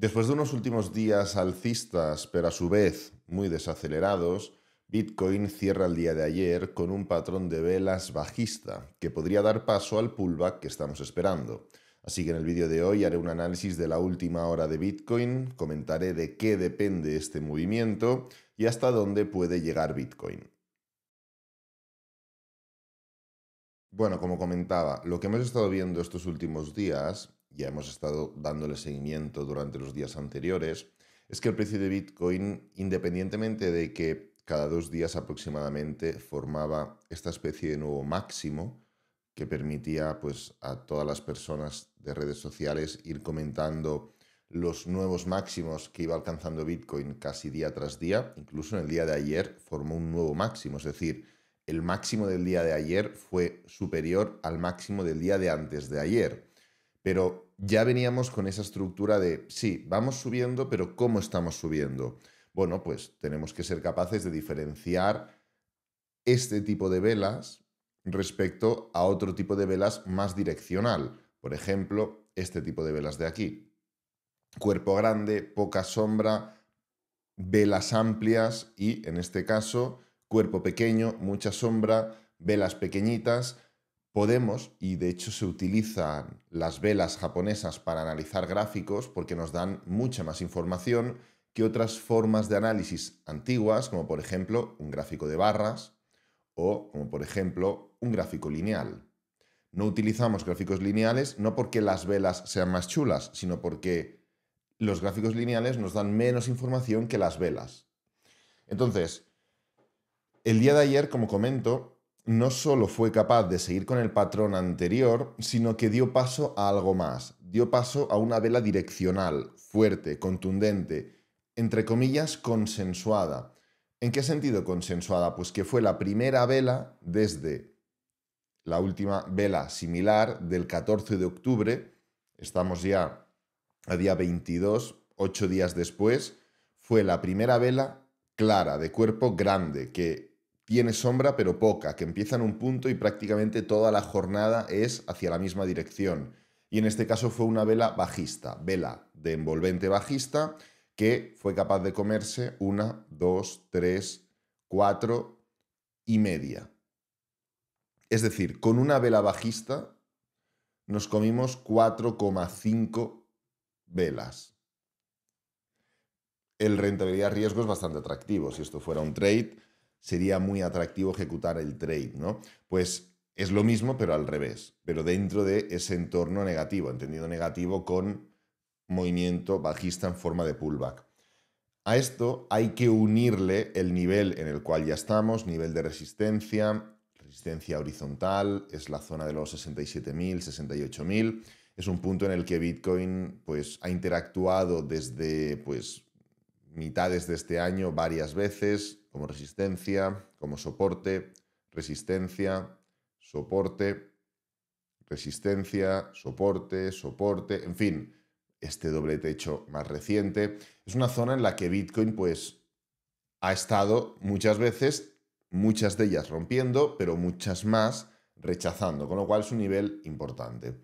Después de unos últimos días alcistas, pero a su vez muy desacelerados, Bitcoin cierra el día de ayer con un patrón de velas bajista, que podría dar paso al pullback que estamos esperando. Así que en el vídeo de hoy haré un análisis de la última hora de Bitcoin, comentaré de qué depende este movimiento y hasta dónde puede llegar Bitcoin. Bueno, como comentaba, lo que hemos estado viendo estos últimos días ya hemos estado dándole seguimiento durante los días anteriores, es que el precio de Bitcoin, independientemente de que cada dos días aproximadamente formaba esta especie de nuevo máximo que permitía pues, a todas las personas de redes sociales ir comentando los nuevos máximos que iba alcanzando Bitcoin casi día tras día, incluso en el día de ayer formó un nuevo máximo, es decir, el máximo del día de ayer fue superior al máximo del día de antes de ayer. Pero ya veníamos con esa estructura de, sí, vamos subiendo, pero ¿cómo estamos subiendo? Bueno, pues tenemos que ser capaces de diferenciar este tipo de velas respecto a otro tipo de velas más direccional. Por ejemplo, este tipo de velas de aquí. Cuerpo grande, poca sombra, velas amplias y, en este caso, cuerpo pequeño, mucha sombra, velas pequeñitas Podemos, y de hecho se utilizan las velas japonesas para analizar gráficos porque nos dan mucha más información que otras formas de análisis antiguas, como por ejemplo un gráfico de barras o como por ejemplo un gráfico lineal. No utilizamos gráficos lineales no porque las velas sean más chulas, sino porque los gráficos lineales nos dan menos información que las velas. Entonces, el día de ayer, como comento, no solo fue capaz de seguir con el patrón anterior, sino que dio paso a algo más, dio paso a una vela direccional, fuerte, contundente, entre comillas, consensuada. ¿En qué sentido consensuada? Pues que fue la primera vela desde la última vela similar del 14 de octubre, estamos ya a día 22, ocho días después, fue la primera vela clara, de cuerpo grande, que tiene sombra pero poca, que empieza en un punto y prácticamente toda la jornada es hacia la misma dirección. Y en este caso fue una vela bajista, vela de envolvente bajista, que fue capaz de comerse una, dos, tres, cuatro y media. Es decir, con una vela bajista nos comimos 4,5 velas. El rentabilidad riesgo es bastante atractivo. Si esto fuera un trade, sería muy atractivo ejecutar el trade, ¿no? Pues es lo mismo, pero al revés, pero dentro de ese entorno negativo, entendido negativo con movimiento bajista en forma de pullback. A esto hay que unirle el nivel en el cual ya estamos, nivel de resistencia, resistencia horizontal, es la zona de los 67.000, 68.000, es un punto en el que Bitcoin pues, ha interactuado desde pues, mitades de este año varias veces, como resistencia, como soporte, resistencia, soporte, resistencia, soporte, soporte, en fin, este doble techo más reciente. Es una zona en la que Bitcoin pues ha estado muchas veces, muchas de ellas rompiendo, pero muchas más rechazando, con lo cual es un nivel importante.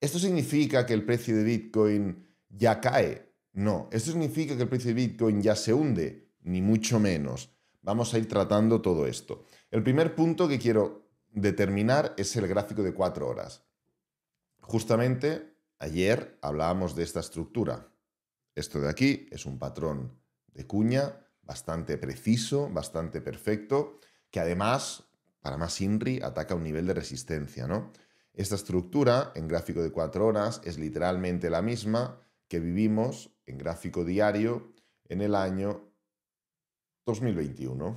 ¿Esto significa que el precio de Bitcoin ya cae? No, esto significa que el precio de Bitcoin ya se hunde, ni mucho menos. Vamos a ir tratando todo esto. El primer punto que quiero determinar es el gráfico de cuatro horas. Justamente ayer hablábamos de esta estructura. Esto de aquí es un patrón de cuña bastante preciso, bastante perfecto, que además, para más INRI, ataca un nivel de resistencia, ¿no? Esta estructura en gráfico de cuatro horas es literalmente la misma que vivimos en gráfico diario en el año 2021.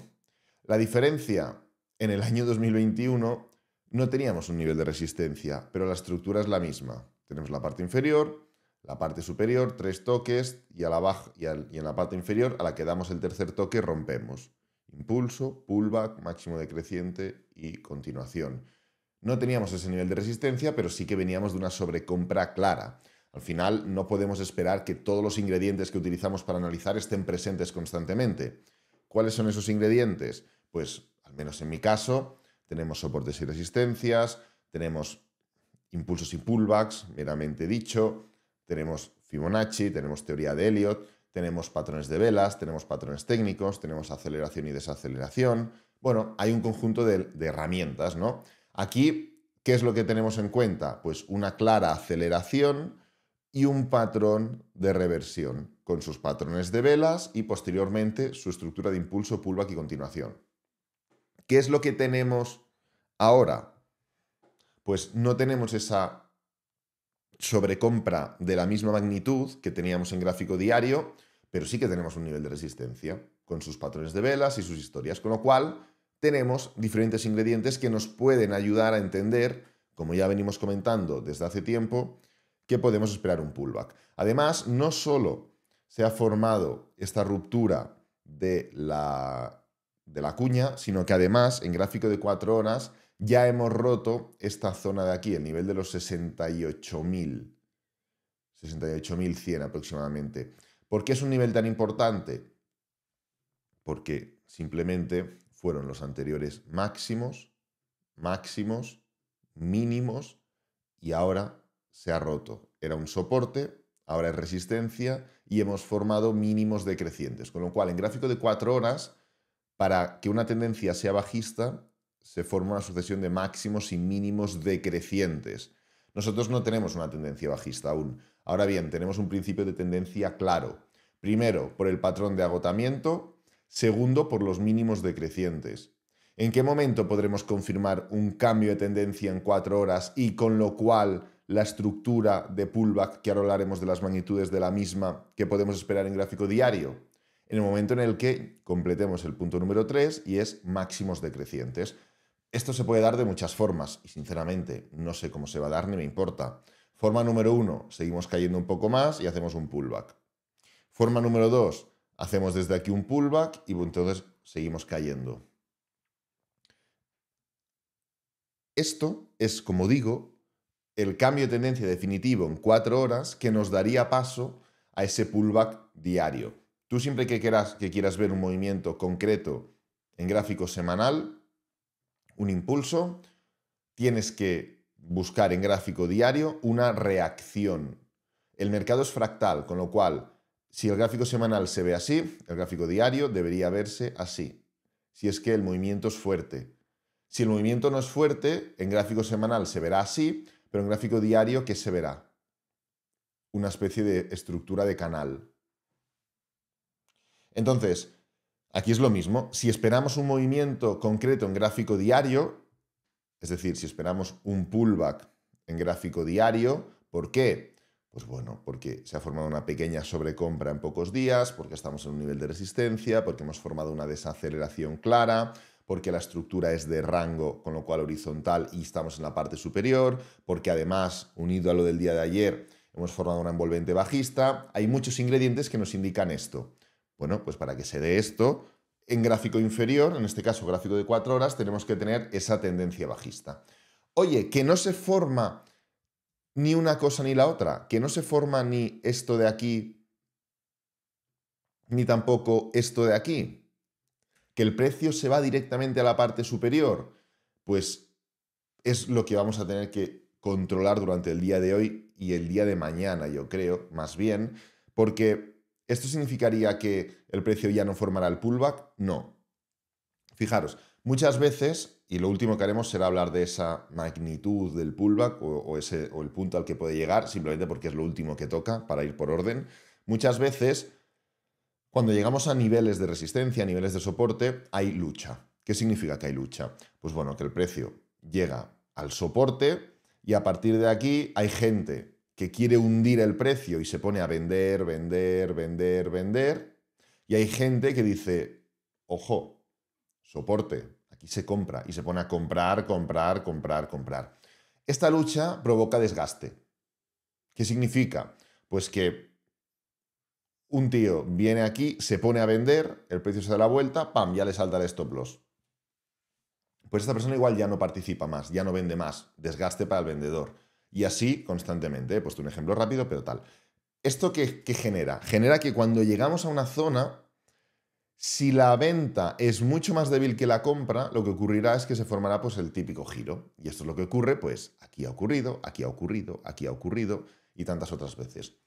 La diferencia en el año 2021 no teníamos un nivel de resistencia, pero la estructura es la misma. Tenemos la parte inferior, la parte superior, tres toques y, y, en la parte inferior a la que damos el tercer toque rompemos. Impulso, pullback, máximo decreciente y continuación. No teníamos ese nivel de resistencia, pero sí que veníamos de una sobrecompra clara. Al final no podemos esperar que todos los ingredientes que utilizamos para analizar estén presentes constantemente. ¿Cuáles son esos ingredientes? Pues, al menos en mi caso, tenemos soportes y resistencias, tenemos impulsos y pullbacks, meramente dicho, tenemos Fibonacci, tenemos teoría de Elliot, tenemos patrones de velas, tenemos patrones técnicos, tenemos aceleración y desaceleración. Bueno, hay un conjunto de, de, herramientas, ¿no? Aquí, ¿qué es lo que tenemos en cuenta? Pues una clara aceleración y un patrón de reversión con sus patrones de velas y posteriormente su estructura de impulso, pullback y continuación. ¿Qué es lo que tenemos ahora? Pues no tenemos esa sobrecompra de la misma magnitud que teníamos en gráfico diario, pero sí que tenemos un nivel de resistencia con sus patrones de velas y sus historias, con lo cual tenemos diferentes ingredientes que nos pueden ayudar a entender, como ya venimos comentando desde hace tiempo, que podemos esperar un pullback. Además, no solo se ha formado esta ruptura de la, de la cuña, sino que además en gráfico de 4 horas ya hemos roto esta zona de aquí, el nivel de los 68.000, 68.100 aproximadamente. ¿Por qué es un nivel tan importante? Porque simplemente fueron los anteriores máximos, máximos, mínimos, y ahora se ha roto. Era un soporte, ahora es resistencia, y hemos formado mínimos decrecientes. Con lo cual, en gráfico de cuatro horas, para que una tendencia sea bajista, se forma una sucesión de máximos y mínimos decrecientes. Nosotros no tenemos una tendencia bajista aún. Ahora bien, tenemos un principio de tendencia claro. Primero, por el patrón de agotamiento. Segundo, por los mínimos decrecientes. ¿En qué momento podremos confirmar un cambio de tendencia en cuatro horas y con lo cual la estructura de pullback, que ahora hablaremos de las magnitudes de la misma, que podemos esperar en gráfico diario, en el momento en el que completemos el punto número 3 y es máximos decrecientes. Esto se puede dar de muchas formas y sinceramente no sé cómo se va a dar ni me importa. Forma número 1, seguimos cayendo un poco más y hacemos un pullback. Forma número 2, hacemos desde aquí un pullback y entonces seguimos cayendo. Esto es, como digo, el cambio de tendencia definitivo en cuatro horas que nos daría paso a ese pullback diario. Tú siempre que quieras, que quieras ver un movimiento concreto en gráfico semanal, un impulso, tienes que buscar en gráfico diario una reacción. El mercado es fractal, con lo cual, si el gráfico semanal se ve así, el gráfico diario debería verse así, si es que el movimiento es fuerte. Si el movimiento no es fuerte, en gráfico semanal se verá así, pero en gráfico diario, ¿qué se verá? Una especie de estructura de canal. Entonces, aquí es lo mismo. Si esperamos un movimiento concreto en gráfico diario, es decir, si esperamos un pullback en gráfico diario, ¿por qué? Pues bueno, porque se ha formado una pequeña sobrecompra en pocos días, porque estamos en un nivel de resistencia, porque hemos formado una desaceleración clara, porque la estructura es de rango, con lo cual horizontal y estamos en la parte superior, porque además, unido a lo del día de ayer, hemos formado una envolvente bajista. Hay muchos ingredientes que nos indican esto. Bueno, pues para que se dé esto, en gráfico inferior, en este caso gráfico de 4 horas, tenemos que tener esa tendencia bajista. Oye, que no se forma ni una cosa ni la otra, que no se forma ni esto de aquí, ni tampoco esto de aquí. ¿Que el precio se va directamente a la parte superior? Pues es lo que vamos a tener que controlar durante el día de hoy y el día de mañana, yo creo, más bien, porque ¿esto significaría que el precio ya no formará el pullback? No. Fijaros, muchas veces, y lo último que haremos será hablar de esa magnitud del pullback o, ese, o el punto al que puede llegar, simplemente porque es lo último que toca para ir por orden, muchas veces cuando llegamos a niveles de resistencia, a niveles de soporte, hay lucha. ¿Qué significa que hay lucha? Pues bueno, que el precio llega al soporte y a partir de aquí hay gente que quiere hundir el precio y se pone a vender, vender, vender, vender. Y hay gente que dice, ojo, soporte, aquí se compra y se pone a comprar, comprar, comprar, comprar. Esta lucha provoca desgaste. ¿Qué significa? Pues que un tío viene aquí, se pone a vender, el precio se da la vuelta, ¡pam! Ya le salta el stop loss. Pues esta persona igual ya no participa más, ya no vende más, desgaste para el vendedor. Y así constantemente. He puesto un ejemplo rápido, pero tal. ¿Esto qué, genera? Genera que cuando llegamos a una zona, si la venta es mucho más débil que la compra, lo que ocurrirá es que se formará pues, el típico giro. Y esto es lo que ocurre, pues aquí ha ocurrido, aquí ha ocurrido, aquí ha ocurrido y tantas otras veces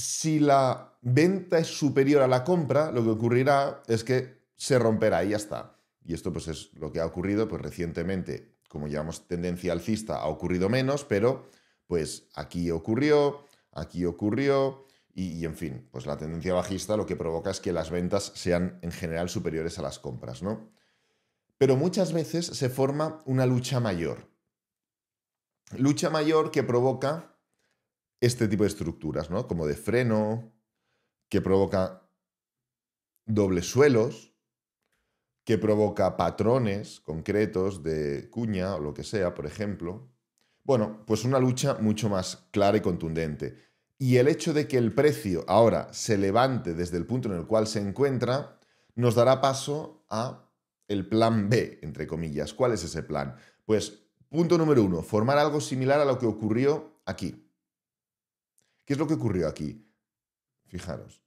si la venta es superior a la compra, lo que ocurrirá es que se romperá y ya está. Y esto pues es lo que ha ocurrido pues recientemente, como llamamos tendencia alcista, ha ocurrido menos, pero pues aquí ocurrió, aquí ocurrió y, y, en fin, pues la tendencia bajista lo que provoca es que las ventas sean en general superiores a las compras, ¿no? Pero muchas veces se forma una lucha mayor. Lucha mayor que provoca este tipo de estructuras, ¿no? Como de freno, que provoca dobles suelos, que provoca patrones concretos de cuña o lo que sea, por ejemplo. Bueno, pues una lucha mucho más clara y contundente. Y el hecho de que el precio ahora se levante desde el punto en el cual se encuentra, nos dará paso a el plan B, entre comillas. ¿Cuál es ese plan? Pues punto número uno, formar algo similar a lo que ocurrió aquí. ¿Qué es lo que ocurrió aquí? Fijaros.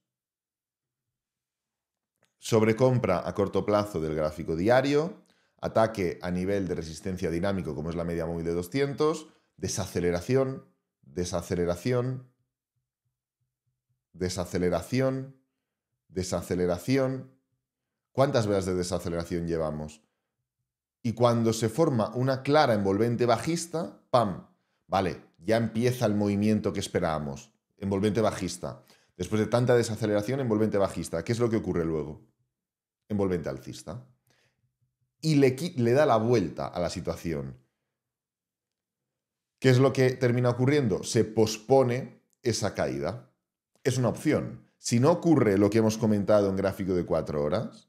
Sobrecompra a corto plazo del gráfico diario, ataque a nivel de resistencia dinámico como es la media móvil de 200, desaceleración, desaceleración, desaceleración, desaceleración. ¿Cuántas velas de desaceleración llevamos? Y cuando se forma una clara envolvente bajista, ¡pam! Vale, ya empieza el movimiento que esperábamos envolvente bajista. Después de tanta desaceleración, envolvente bajista. ¿Qué es lo que ocurre luego? Envolvente alcista. Y le, le da la vuelta a la situación. ¿Qué es lo que termina ocurriendo? Se pospone esa caída. Es una opción. Si no ocurre lo que hemos comentado en gráfico de cuatro horas,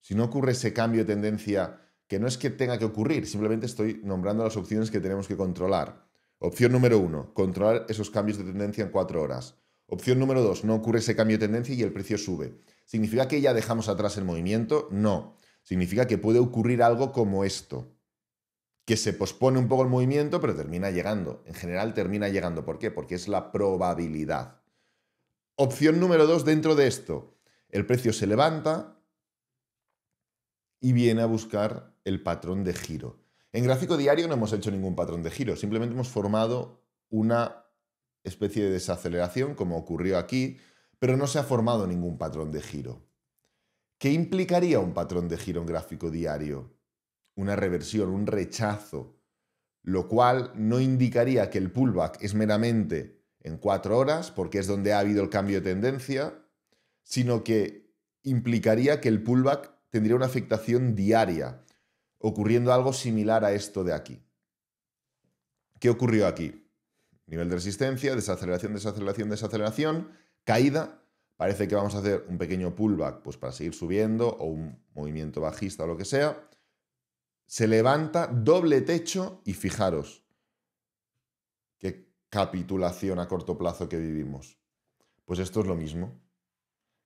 si no ocurre ese cambio de tendencia, que no es que tenga que ocurrir, simplemente estoy nombrando las opciones que tenemos que controlar. Opción número uno, controlar esos cambios de tendencia en cuatro horas. Opción número dos, no ocurre ese cambio de tendencia y el precio sube. ¿Significa que ya dejamos atrás el movimiento? No. Significa que puede ocurrir algo como esto, que se pospone un poco el movimiento, pero termina llegando. En general termina llegando. ¿Por qué? Porque es la probabilidad. Opción número dos dentro de esto. El precio se levanta y viene a buscar el patrón de giro. En gráfico diario no hemos hecho ningún patrón de giro, simplemente hemos formado una especie de desaceleración como ocurrió aquí, pero no se ha formado ningún patrón de giro. ¿Qué implicaría un patrón de giro en gráfico diario? Una reversión, un rechazo, lo cual no indicaría que el pullback es meramente en cuatro horas, porque es donde ha habido el cambio de tendencia, sino que implicaría que el pullback tendría una afectación diaria ocurriendo algo similar a esto de aquí. ¿Qué ocurrió aquí? Nivel de resistencia, desaceleración, desaceleración, desaceleración, caída. Parece que vamos a hacer un pequeño pullback pues para seguir subiendo o un movimiento bajista o lo que sea. Se levanta, doble techo y fijaros qué capitulación a corto plazo que vivimos. Pues esto es lo mismo.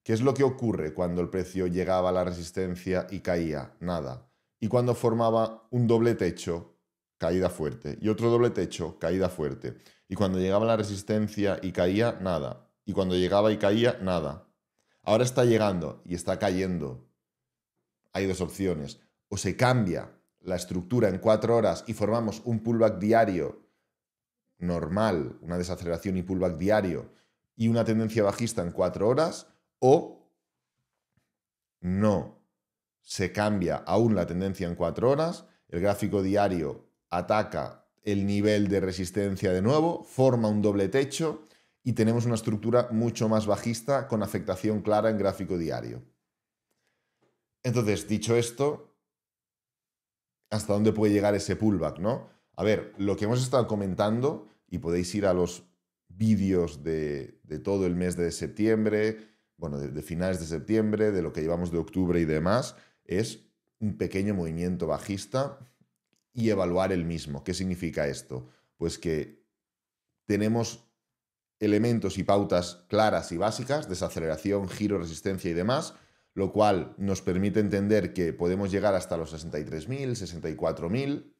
¿Qué es lo que ocurre cuando el precio llegaba a la resistencia y caía? Nada y cuando formaba un doble techo, caída fuerte, y otro doble techo, caída fuerte. Y cuando llegaba la resistencia y caía, nada. Y cuando llegaba y caía, nada. Ahora está llegando y está cayendo. Hay dos opciones. O se cambia la estructura en cuatro horas y formamos un pullback diario normal, una desaceleración y pullback diario y una tendencia bajista en cuatro horas, o no, se cambia aún la tendencia en 4 horas, el gráfico diario ataca el nivel de resistencia de nuevo, forma un doble techo y tenemos una estructura mucho más bajista con afectación clara en gráfico diario. Entonces, dicho esto, ¿hasta dónde puede llegar ese pullback, no? A ver, lo que hemos estado comentando, y podéis ir a los vídeos de, todo el mes de septiembre, bueno, de finales de septiembre, de lo que llevamos de octubre y demás, es un pequeño movimiento bajista y evaluar el mismo. ¿Qué significa esto? Pues que tenemos elementos y pautas claras y básicas, desaceleración, giro, resistencia y demás, lo cual nos permite entender que podemos llegar hasta los 63.000, 64.000,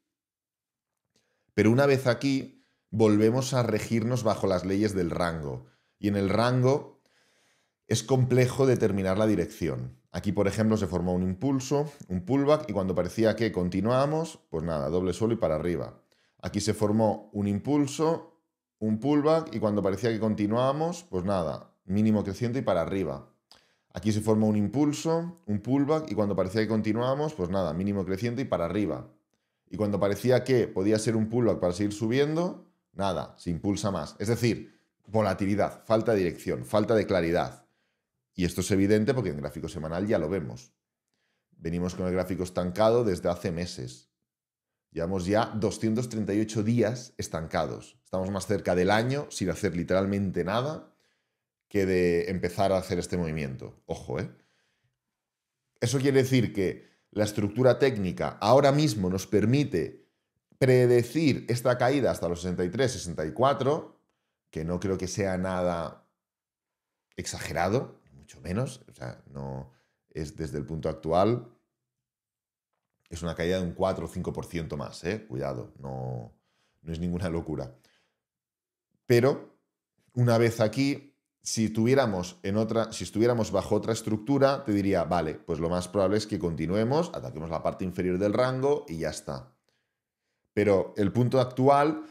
pero una vez aquí volvemos a regirnos bajo las leyes del rango. Y en el rango es complejo determinar la dirección. Aquí, por ejemplo, se formó un impulso, un pullback, y cuando parecía que continuábamos, pues nada, doble suelo y para arriba. Aquí se formó un impulso, un pullback, y cuando parecía que continuábamos, pues nada, mínimo creciente y para arriba. Aquí se formó un impulso, un pullback, y cuando parecía que continuábamos, pues nada, mínimo creciente y para arriba. Y cuando parecía que podía ser un pullback para seguir subiendo, nada, se impulsa más. Es decir, volatilidad, falta de dirección, falta de claridad. Y esto es evidente porque en gráfico semanal ya lo vemos. Venimos con el gráfico estancado desde hace meses. Llevamos ya 238 días estancados. Estamos más cerca del año sin hacer literalmente nada que de empezar a hacer este movimiento. Ojo, ¿eh? Eso quiere decir que la estructura técnica ahora mismo nos permite predecir esta caída hasta los 63, 64, que no creo que sea nada exagerado, menos, o sea, no es desde el punto actual, es una caída de un 4 o 5% más, ¿eh? cuidado, no, no es ninguna locura. Pero una vez aquí, si tuviéramos en otra, si estuviéramos bajo otra estructura, te diría, vale, pues lo más probable es que continuemos, ataquemos la parte inferior del rango y ya está. Pero el punto actual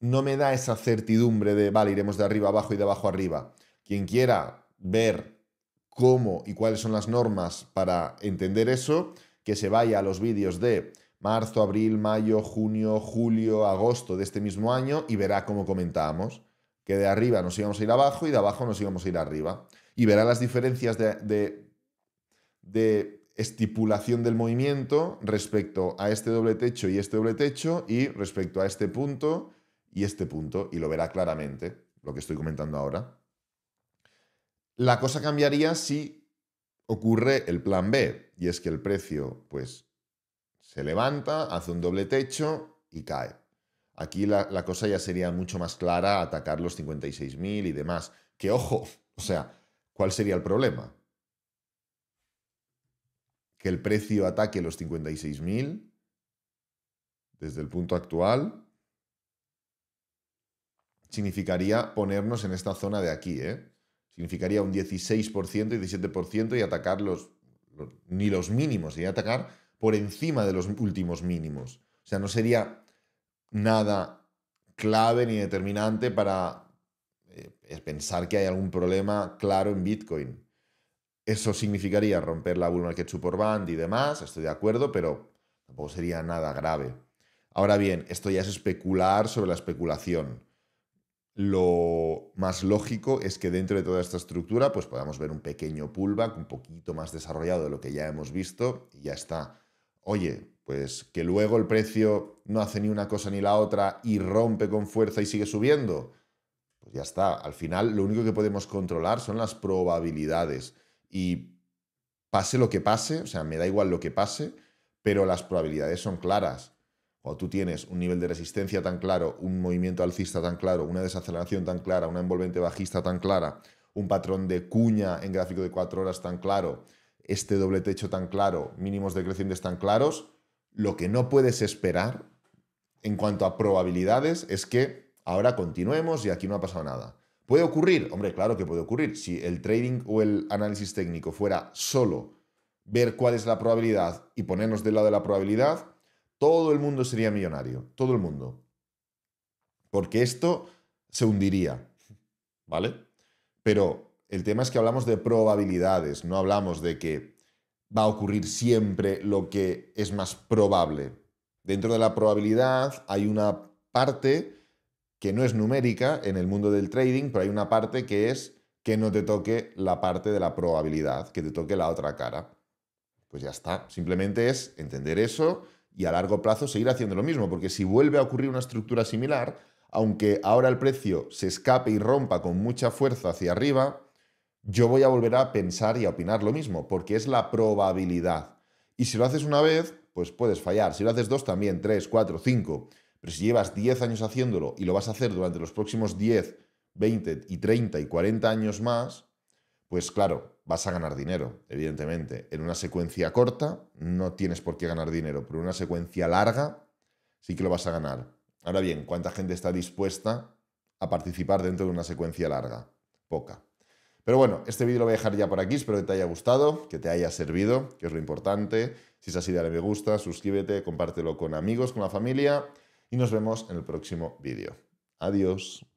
no me da esa certidumbre de, vale, iremos de arriba abajo y de abajo arriba. Quien quiera ver cómo y cuáles son las normas para entender eso, que se vaya a los vídeos de marzo, abril, mayo, junio, julio, agosto de este mismo año y verá cómo comentábamos, que de arriba nos íbamos a ir abajo y de abajo nos íbamos a ir arriba. Y verá las diferencias de, de, de estipulación del movimiento respecto a este doble techo y este doble techo y respecto a este punto y este punto y lo verá claramente, lo que estoy comentando ahora. La cosa cambiaría si ocurre el plan B, y es que el precio pues, se levanta, hace un doble techo y cae. Aquí la, la cosa ya sería mucho más clara, atacar los 56.000 y demás. Que ojo, o sea, ¿cuál sería el problema? Que el precio ataque los 56.000 desde el punto actual significaría ponernos en esta zona de aquí, ¿eh? significaría un 16%, 17% y atacar los, ni los mínimos, y atacar por encima de los últimos mínimos. O sea, no sería nada clave ni determinante para eh, pensar que hay algún problema claro en Bitcoin. Eso significaría romper la bull market support band y demás, estoy de acuerdo, pero tampoco sería nada grave. Ahora bien, esto ya es especular sobre la especulación lo más lógico es que dentro de toda esta estructura pues podamos ver un pequeño pullback un poquito más desarrollado de lo que ya hemos visto y ya está. Oye, pues que luego el precio no hace ni una cosa ni la otra y rompe con fuerza y sigue subiendo. Pues ya está. Al final lo único que podemos controlar son las probabilidades y pase lo que pase, o sea, me da igual lo que pase, pero las probabilidades son claras o tú tienes un nivel de resistencia tan claro, un movimiento alcista tan claro, una desaceleración tan clara, una envolvente bajista tan clara, un patrón de cuña en gráfico de cuatro horas tan claro, este doble techo tan claro, mínimos decrecientes tan claros, lo que no puedes esperar en cuanto a probabilidades es que ahora continuemos y aquí no ha pasado nada. ¿Puede ocurrir? Hombre, claro que puede ocurrir. Si el trading o el análisis técnico fuera solo ver cuál es la probabilidad y ponernos del lado de la probabilidad, todo el mundo sería millonario, todo el mundo. Porque esto se hundiría, ¿vale? Pero el tema es que hablamos de probabilidades, no hablamos de que va a ocurrir siempre lo que es más probable. Dentro de la probabilidad hay una parte que no es numérica en el mundo del trading, pero hay una parte que es que no te toque la parte de la probabilidad, que te toque la otra cara. Pues ya está, simplemente es entender eso y a largo plazo seguir haciendo lo mismo, porque si vuelve a ocurrir una estructura similar, aunque ahora el precio se escape y rompa con mucha fuerza hacia arriba, yo voy a volver a pensar y a opinar lo mismo, porque es la probabilidad. Y si lo haces una vez, pues puedes fallar. Si lo haces dos también, tres, cuatro, cinco. Pero si llevas 10 años haciéndolo y lo vas a hacer durante los próximos 10, 20 y 30 y 40 años más, pues claro, vas a ganar dinero, evidentemente. En una secuencia corta no tienes por qué ganar dinero, pero en una secuencia larga sí que lo vas a ganar. Ahora bien, ¿cuánta gente está dispuesta a participar dentro de una secuencia larga? Poca. Pero bueno, este vídeo lo voy a dejar ya por aquí, espero que te haya gustado, que te haya servido, que es lo importante. Si es así, dale me gusta, suscríbete, compártelo con amigos, con la familia y nos vemos en el próximo vídeo. Adiós.